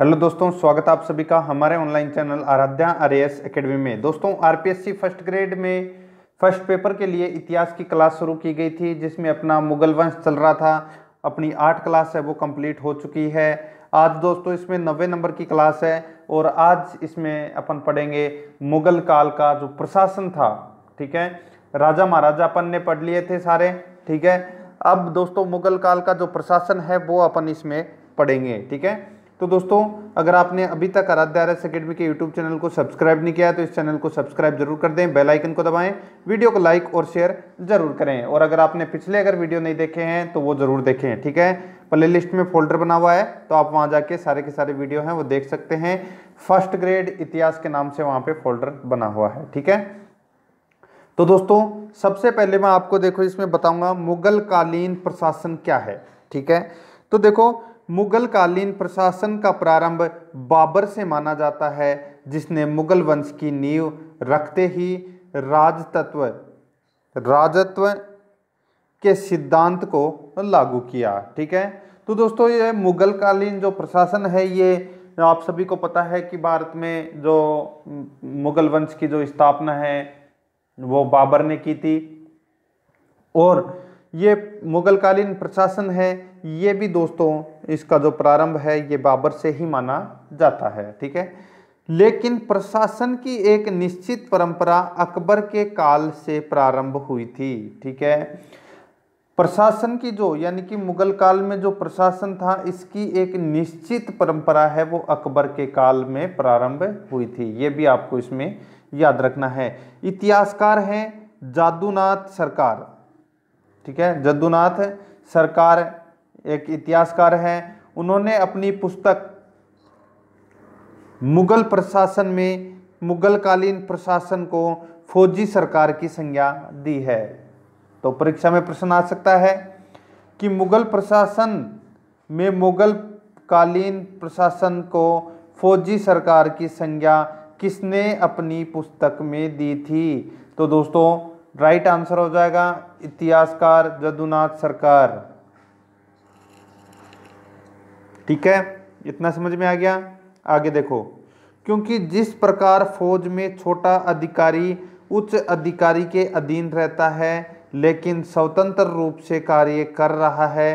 hello दोस्तों स्वागत आप सभी का हमारे online channel Aaradhya S academy में दोस्तों आरपीएससी फर्स्ट ग्रेड में फर्स्ट पेपर के लिए इतिहास की क्लास शुरू की गई थी जिसमें अपना मुगल वंश चल रहा था अपनी आठ क्लास है वो कंप्लीट हो चुकी है आज दोस्तों इसमें नब्बे नंबर की क्लास है और आज इसमें अपन पढ़ेंगे मुगल काल का जो प्रशासन था ठीक है राजा महाराजा अपन ने पढ़ लिए थे सारे ठीक है अब दोस्तों मुगल काल का जो प्रशासन है वो अपन इसमें पढ़ेंगे ठीक है तो दोस्तों अगर आपने अभी तक आराध्य आर्य अकेडमी के यूट्यूब चैनल को सब्सक्राइब नहीं किया तो इस चैनल को सब्सक्राइब जरूर कर दें बेल आइकन को दबाएं वीडियो को लाइक और शेयर जरूर करें और अगर आपने पिछले अगर वीडियो नहीं देखे हैं तो वो जरूर देखें ठीक है प्ले लिस्ट में फोल्डर बना हुआ है तो आप वहाँ जाके सारे के सारे वीडियो हैं वो देख सकते हैं फर्स्ट ग्रेड इतिहास के नाम से वहाँ पर फोल्डर बना हुआ है ठीक है तो दोस्तों सबसे पहले मैं आपको देखो इसमें बताऊंगा मुगल कालीन प्रशासन क्या है ठीक है तो देखो मुगल कालीन प्रशासन का प्रारंभ बाबर से माना जाता है जिसने मुगल वंश की नींव रखते ही राजतत्व राजत्व के सिद्धांत को लागू किया ठीक है तो दोस्तों ये मुगल कालीन जो प्रशासन है ये आप सभी को पता है कि भारत में जो मुगल वंश की जो स्थापना है वो बाबर ने की थी और ये मुगल कालीन प्रशासन है ये भी दोस्तों इसका जो प्रारंभ है ये बाबर से ही माना जाता है ठीक है लेकिन प्रशासन की एक निश्चित परंपरा अकबर के काल से प्रारंभ हुई थी ठीक है प्रशासन की जो यानी कि मुगल काल में जो प्रशासन था इसकी एक निश्चित परंपरा है वो अकबर के काल में प्रारंभ हुई थी ये भी आपको इसमें याद रखना है इतिहासकार हैं जादूनाथ सरकार ठीक है जादूनाथ सरकार एक इतिहासकार हैं उन्होंने अपनी पुस्तक मुगल प्रशासन में मुगलकालीन प्रशासन को फौजी सरकार की संज्ञा दी है तो परीक्षा में प्रश्न आ सकता है कि मुगल प्रशासन में मुगल कालीन प्रशासन को फौजी सरकार की संज्ञा किसने अपनी पुस्तक में दी थी तो दोस्तों राइट आंसर हो जाएगा इतिहासकार जदुनाथ सरकार ठीक है इतना समझ में आ गया आगे देखो क्योंकि जिस प्रकार फौज में छोटा अधिकारी उच्च अधिकारी के अधीन रहता है लेकिन स्वतंत्र रूप से कार्य कर रहा है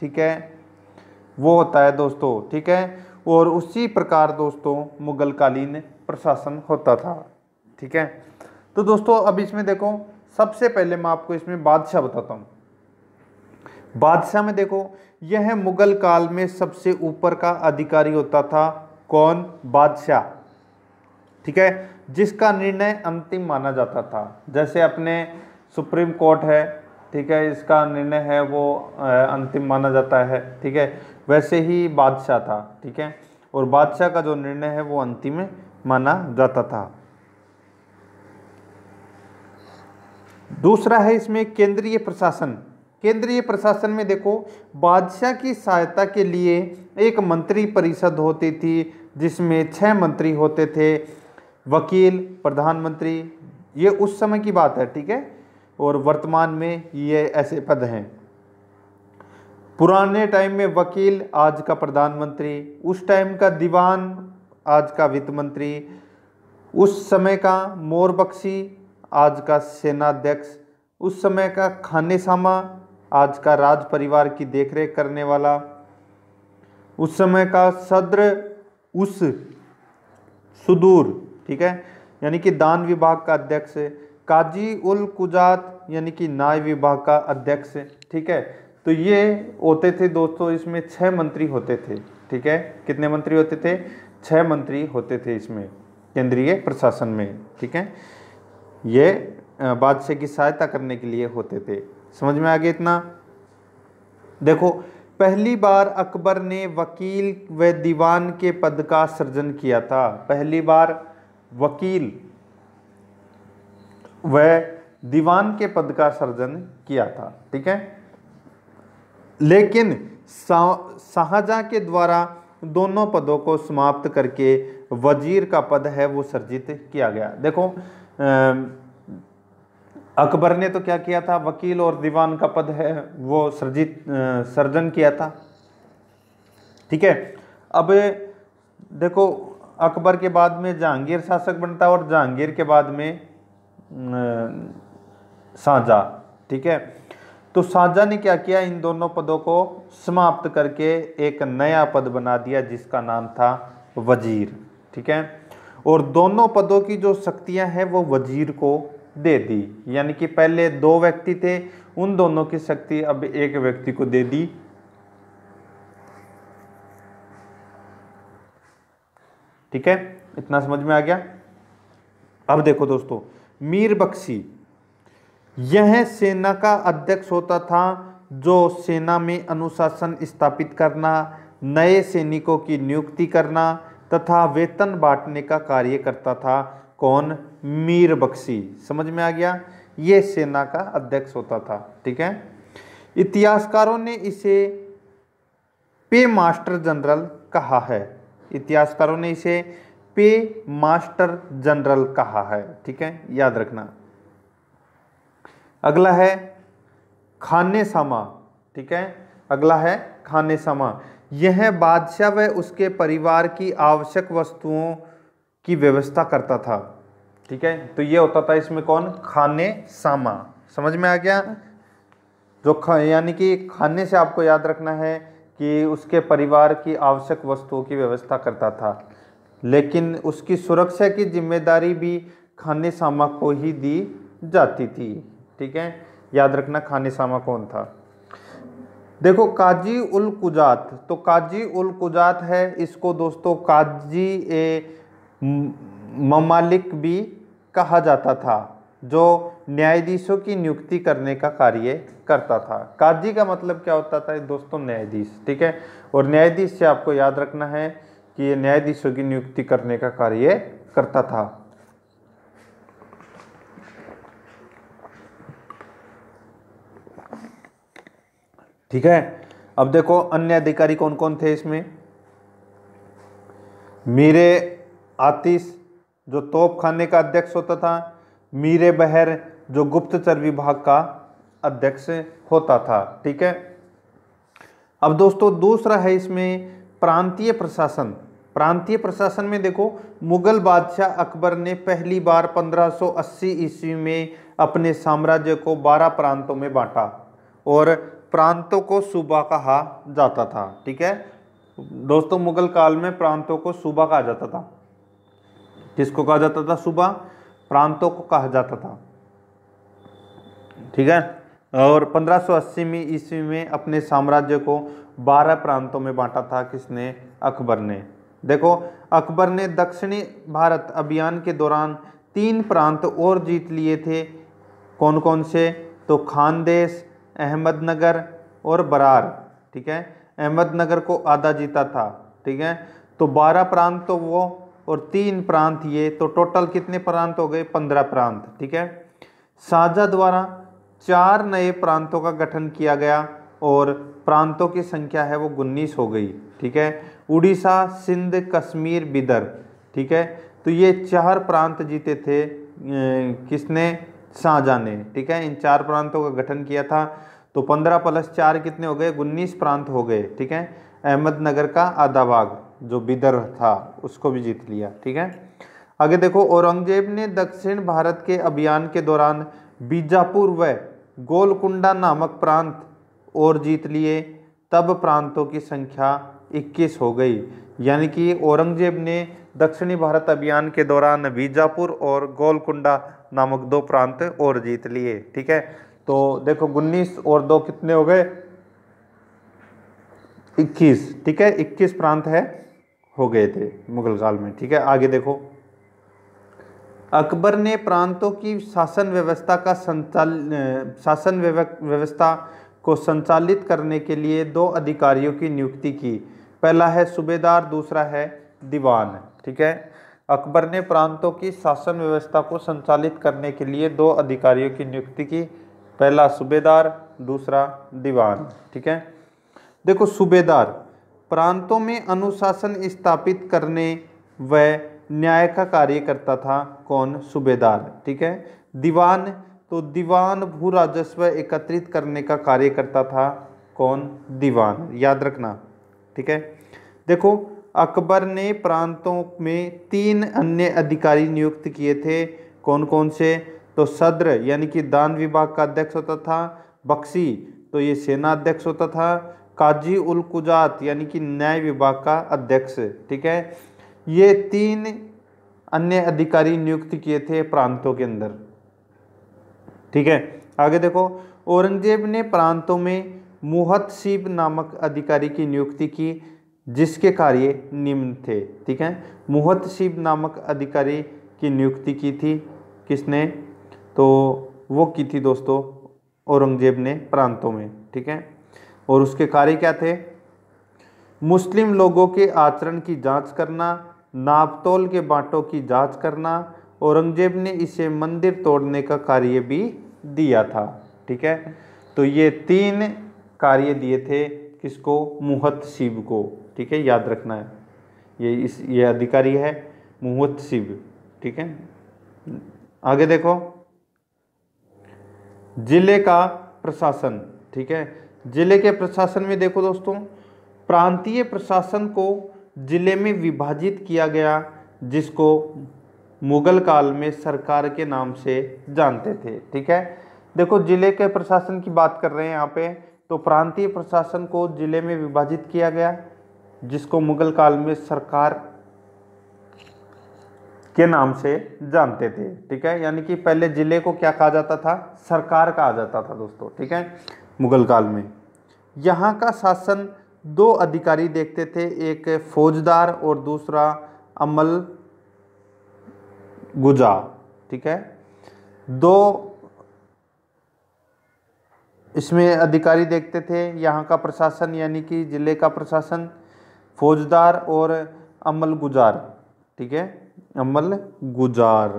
ठीक है वो होता है दोस्तों ठीक है और उसी प्रकार दोस्तों मुगलकालीन प्रशासन होता था ठीक है तो दोस्तों अब इसमें देखो सबसे पहले मैं आपको इसमें बादशाह बताता हूँ बादशाह में देखो यह मुगल काल में सबसे ऊपर का अधिकारी होता था कौन बादशाह ठीक है जिसका निर्णय अंतिम माना जाता था जैसे अपने सुप्रीम कोर्ट है ठीक है इसका निर्णय है वो अंतिम माना जाता है ठीक है वैसे ही बादशाह था ठीक है और बादशाह का जो निर्णय है वो अंतिम माना जाता था दूसरा है इसमें केंद्रीय प्रशासन केंद्रीय प्रशासन में देखो बादशाह की सहायता के लिए एक मंत्री परिषद होती थी जिसमें छः मंत्री होते थे वकील प्रधानमंत्री ये उस समय की बात है ठीक है और वर्तमान में ये ऐसे पद हैं पुराने टाइम में वकील आज का प्रधानमंत्री उस टाइम का दीवान आज का वित्त मंत्री उस समय का मोरबख्शी आज का सेनाध्यक्ष उस समय का खाने सामा आज का राज परिवार की देखरेख करने वाला उस समय का सद्र उस सुदूर ठीक है यानी कि दान विभाग का अध्यक्ष काजी उल कुजात यानी कि न्याय विभाग का अध्यक्ष ठीक है तो ये होते थे दोस्तों इसमें छह मंत्री होते थे ठीक है कितने मंत्री होते थे छह मंत्री होते थे इसमें केंद्रीय प्रशासन में ठीक है ये बादशाह की सहायता करने के लिए होते थे समझ में आ गया इतना देखो पहली बार अकबर ने वकील व दीवान के पद का सृजन किया था पहली बार वकील व दीवान के पद का सृजन किया था ठीक है लेकिन शाहजहाँ के द्वारा दोनों पदों को समाप्त करके वजीर का पद है वो सर्जित किया गया देखो आ, अकबर ने तो क्या किया था वकील और दीवान का पद है वो सर्जित सर्जन किया था ठीक है अब देखो अकबर के बाद में जहांगीर शासक बनता और जहांगीर के बाद में साझा ठीक है तो साझा ने क्या किया इन दोनों पदों को समाप्त करके एक नया पद बना दिया जिसका नाम था वजीर ठीक है और दोनों पदों की जो शक्तियां हैं वो वजीर को दे दी यानी कि पहले दो व्यक्ति थे उन दोनों की शक्ति अब एक व्यक्ति को दे दी ठीक है इतना समझ में आ गया अब देखो दोस्तों मीर बख्शी यह सेना का अध्यक्ष होता था जो सेना में अनुशासन स्थापित करना नए सैनिकों की नियुक्ति करना तथा वेतन बांटने का कार्य करता था कौन मीर बख्शी समझ में आ गया ये सेना का अध्यक्ष होता था ठीक है इतिहासकारों ने इसे पे मास्टर जनरल कहा है इतिहासकारों ने इसे पे मास्टर जनरल कहा है ठीक है याद रखना अगला है खाने सामा ठीक है अगला है खाने सामा यह बादशाह व उसके परिवार की आवश्यक वस्तुओं की व्यवस्था करता था ठीक है तो ये होता था इसमें कौन खाने सामा समझ में आ गया जो खा यानी कि खाने से आपको याद रखना है कि उसके परिवार की आवश्यक वस्तुओं की व्यवस्था करता था लेकिन उसकी सुरक्षा की जिम्मेदारी भी खाने सामा को ही दी जाती थी ठीक है याद रखना खाने सामा कौन था देखो काजी उल कुजात तो काजी उल कुजात है इसको दोस्तों काजी ए ममालिक भी कहा जाता था जो न्यायाधीशों की नियुक्ति करने का कार्य करता था काजी का मतलब क्या होता था दोस्तों न्यायाधीश ठीक है और न्यायाधीश से आपको याद रखना है कि ये न्यायाधीशों की नियुक्ति करने का कार्य करता था ठीक है अब देखो अन्य अधिकारी कौन कौन थे इसमें मेरे आतिश जो तोप खाने का अध्यक्ष होता था मीरे बहर जो गुप्तचर विभाग का अध्यक्ष होता था ठीक है अब दोस्तों दूसरा है इसमें प्रांतीय प्रशासन प्रांतीय प्रशासन में देखो मुगल बादशाह अकबर ने पहली बार 1580 ईस्वी में अपने साम्राज्य को 12 प्रांतों में बांटा और प्रांतों को सूबा कहा जाता था ठीक है दोस्तों मुगल काल में प्रांतों को सूबा कहा जाता था किसको कहा जाता था सूबा प्रांतों को कहा जाता था ठीक है और 1580 में ईस्वी में अपने साम्राज्य को 12 प्रांतों में बांटा था किसने अकबर ने देखो अकबर ने दक्षिणी भारत अभियान के दौरान तीन प्रांत और जीत लिए थे कौन कौन से तो खानदेश अहमदनगर और बरार ठीक है अहमदनगर को आधा जीता था ठीक है तो बारह प्रांत तो वो और तीन प्रांत ये तो टोटल कितने प्रांत हो गए पंद्रह प्रांत ठीक है साझा द्वारा चार नए प्रांतों का गठन किया गया और प्रांतों की संख्या है वो उन्नीस हो गई ठीक है उड़ीसा सिंध कश्मीर बिदर ठीक है तो ये चार प्रांत जीते थे किसने साझा ने ठीक है इन चार प्रांतों का गठन किया था तो पंद्रह प्लस चार कितने हो गए उन्नीस प्रांत हो गए ठीक है अहमदनगर का आधा भाग जो बिदर था उसको भी जीत लिया ठीक है आगे देखो औरंगजेब ने दक्षिण भारत के अभियान के दौरान बीजापुर व गोलकुंडा नामक प्रांत और जीत लिए तब प्रांतों की संख्या 21 हो गई यानी कि औरंगजेब ने दक्षिणी भारत अभियान के दौरान बीजापुर और गोलकुंडा नामक दो प्रांत और जीत लिए ठीक है तो देखो उन्नीस और दो कितने हो गए 21 ठीक है 21 प्रांत है हो गए थे मुगल काल में ठीक है आगे देखो अकबर ने प्रांतों की शासन व्यवस्था का संचाल शासन व्यवस्था को संचालित करने के लिए दो अधिकारियों की नियुक्ति की पहला है सूबेदार दूसरा है दीवान ठीक है अकबर ने प्रांतों की शासन व्यवस्था को संचालित करने के लिए दो अधिकारियों की नियुक्ति की पहला सूबेदार दूसरा दीवान ठीक है देखो सूबेदार प्रांतों में अनुशासन स्थापित करने व न्याय का कार्य करता था कौन सूबेदार ठीक है दीवान तो दीवान भू राजस्व एकत्रित करने का कार्य करता था कौन दीवान याद रखना ठीक है देखो अकबर ने प्रांतों में तीन अन्य अधिकारी नियुक्त किए थे कौन कौन से तो सद्र यानी कि दान विभाग का अध्यक्ष होता था बक्सी तो ये सेना अध्यक्ष होता था काजी उल कुजात यानी कि न्याय विभाग का अध्यक्ष ठीक है ये तीन अन्य अधिकारी नियुक्त किए थे प्रांतों के अंदर ठीक है आगे देखो औरंगजेब ने प्रांतों में मुहत सीब नामक अधिकारी की नियुक्ति की जिसके कार्य निम्न थे ठीक है मुहत सीब नामक अधिकारी की नियुक्ति की थी किसने तो वो की थी दोस्तों औरंगजेब ने प्रांतों में ठीक है और उसके कार्य क्या थे मुस्लिम लोगों के आचरण की जांच करना नापतोल के बांटों की जांच करना औरंगजेब ने इसे मंदिर तोड़ने का कार्य भी दिया था ठीक है तो ये तीन कार्य दिए थे किसको मुहत शिव को ठीक है याद रखना है ये इस ये अधिकारी है मुहत शिव ठीक है आगे देखो जिले का प्रशासन ठीक है जिले के प्रशासन में देखो दोस्तों प्रांतीय प्रशासन को जिले में विभाजित किया गया जिसको मुगल काल में सरकार के नाम से जानते थे ठीक है देखो जिले के प्रशासन की बात कर रहे हैं यहाँ पे तो प्रांतीय प्रशासन को जिले में विभाजित किया गया जिसको मुगल काल में सरकार के नाम से जानते थे ठीक है यानी कि पहले जिले को क्या कहा जाता था सरकार कहा जाता था दोस्तों ठीक है मुग़ल काल में यहाँ का शासन दो अधिकारी देखते थे एक फौजदार और दूसरा अमल गुजा ठीक है दो इसमें अधिकारी देखते थे यहाँ का प्रशासन यानी कि ज़िले का प्रशासन फौजदार और अमल गुजार ठीक है अमल गुजार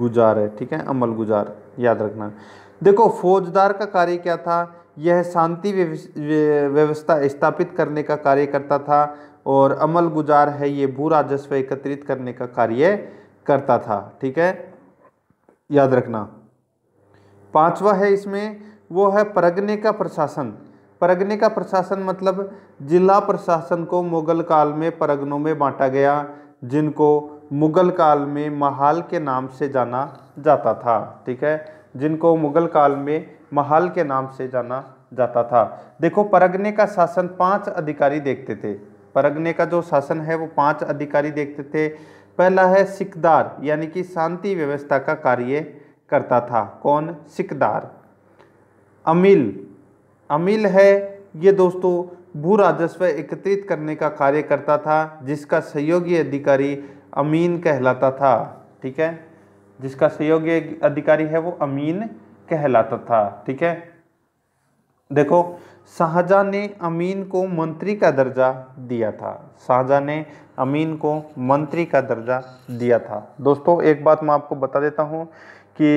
गुजार है ठीक है अमल गुजार याद रखना देखो फौजदार का कार्य क्या था यह शांति व्यवस्था स्थापित करने का कार्य करता था और अमल गुजार है ये भू राजस्व एकत्रित करने का कार्य करता था ठीक है याद रखना पांचवा है इसमें वो है परगने का प्रशासन परगने का प्रशासन मतलब जिला प्रशासन को मुगल काल में परगनों में बांटा गया जिनको मुगल काल में महाल के नाम से जाना जाता था ठीक है जिनको मुगल काल में महाल के नाम से जाना जाता था देखो परगने का शासन पांच अधिकारी देखते थे परगने का जो शासन है वो पांच अधिकारी देखते थे पहला है सिकदार यानी कि शांति व्यवस्था का कार्य करता था कौन सिकदार अमील अमील है ये दोस्तों भू राजस्व एकत्रित करने का कार्य करता था जिसका सहयोगी अधिकारी अमीन कहलाता था ठीक है जिसका सहयोगी अधिकारी है वो अमीन कहलाता था ठीक है देखो शाहजहा ने अमीन को मंत्री का दर्जा दिया था शाहजहाँ ने अमीन को मंत्री का दर्जा दिया था दोस्तों एक बात मैं आपको बता देता हूँ कि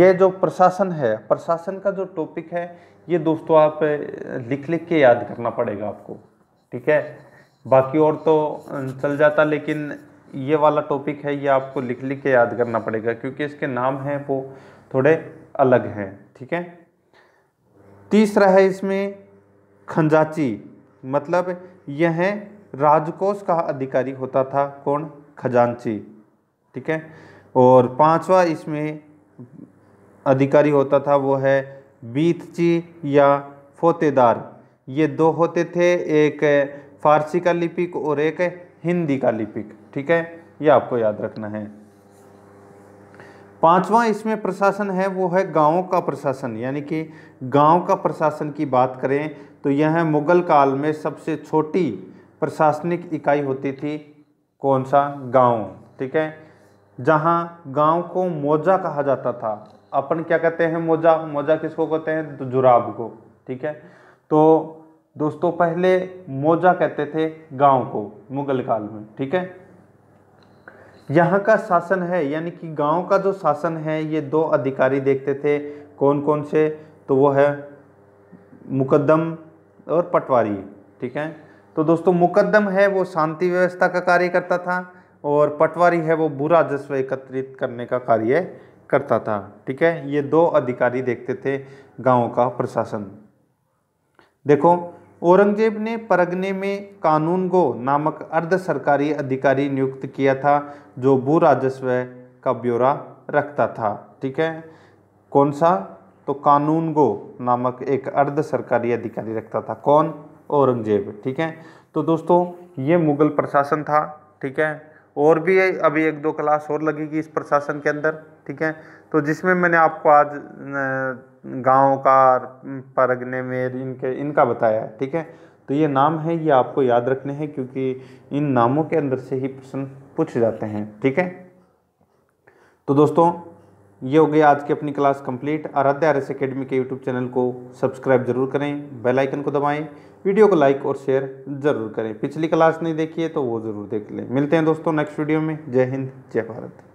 ये जो प्रशासन है प्रशासन का जो टॉपिक है ये दोस्तों आप लिख लिख के याद करना पड़ेगा आपको ठीक है बाकी और तो चल जाता लेकिन ये वाला टॉपिक है ये आपको लिख लिख के याद करना पड़ेगा क्योंकि इसके नाम हैं वो थोड़े अलग हैं ठीक है तीसरा है इसमें खंजाची मतलब यह राजकोष का अधिकारी होता था कौन खजांची ठीक है और पांचवा इसमें अधिकारी होता था वो है बीतची या फोतेदार ये दो होते थे एक फारसी का लिपिक और एक हिंदी का लिपिक ठीक है ये आपको याद रखना है पांचवा इसमें प्रशासन है वो है गांवों का प्रशासन यानी कि गांव का प्रशासन की बात करें तो यह मुगल काल में सबसे छोटी प्रशासनिक इकाई होती थी कौन सा गांव ठीक है जहां गांव को मोजा कहा जाता था अपन क्या कहते हैं मोजा मोजा किसको कहते हैं तो जुराब को ठीक है तो दोस्तों पहले मोजा कहते थे गांव को मुगल काल में ठीक है यहाँ का शासन है यानी कि गांव का जो शासन है ये दो अधिकारी देखते थे कौन कौन से तो वो है मुकदम और पटवारी ठीक है तो दोस्तों मुकद्दम है वो शांति व्यवस्था का कार्य करता था और पटवारी है वो बुरा राजस्व एकत्रित करने का कार्य करता था ठीक है ये दो अधिकारी देखते थे गाँव का प्रशासन देखो औरंगजेब ने परगने में कानून गो नामक अर्ध सरकारी अधिकारी नियुक्त किया था जो भू राजस्व का ब्यौरा रखता था ठीक है कौन सा तो कानून गो नामक एक अर्ध सरकारी अधिकारी रखता था कौन औरंगजेब ठीक है तो दोस्तों ये मुग़ल प्रशासन था ठीक है और भी अभी एक दो क्लास और लगेगी इस प्रशासन के अंदर ठीक है तो जिसमें मैंने आपको आज गांव का परगने में इनके इनका बताया ठीक है तो ये नाम है ये आपको याद रखने हैं क्योंकि इन नामों के अंदर से ही प्रश्न पूछ जाते हैं ठीक है तो दोस्तों ये हो गई आज की अपनी class complete Aaradhya R S academy के यूट्यूब चैनल को सब्सक्राइब जरूर करें बेल आइकन को दबाएं वीडियो को लाइक और शेयर जरूर करें पिछली क्लास नहीं देखी है तो वो ज़रूर देख लें मिलते हैं दोस्तों नेक्स्ट वीडियो में जय हिंद जय भारत